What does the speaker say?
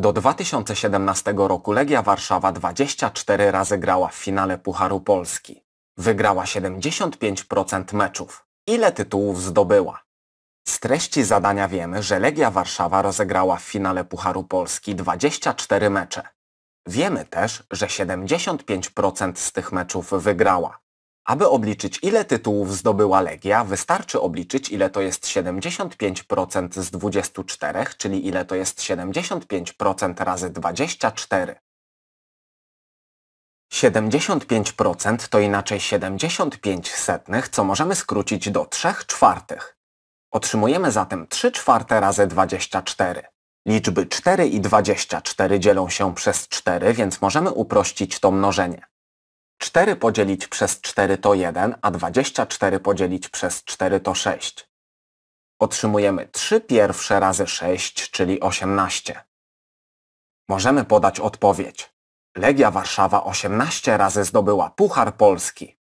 Do 2017 roku Legia Warszawa 24 razy grała w finale Pucharu Polski. Wygrała 75% meczów. Ile tytułów zdobyła? Z treści zadania wiemy, że Legia Warszawa rozegrała w finale Pucharu Polski 24 mecze. Wiemy też, że 75% z tych meczów wygrała. Aby obliczyć ile tytułów zdobyła Legia, wystarczy obliczyć ile to jest 75% z 24, czyli ile to jest 75% razy 24. 75% to inaczej 75 setnych, co możemy skrócić do 3 czwartych. Otrzymujemy zatem 3 czwarte razy 24. Liczby 4 i 24 dzielą się przez 4, więc możemy uprościć to mnożenie. 4 podzielić przez 4 to 1, a 24 podzielić przez 4 to 6. Otrzymujemy 3 pierwsze razy 6, czyli 18. Możemy podać odpowiedź. Legia Warszawa 18 razy zdobyła Puchar Polski.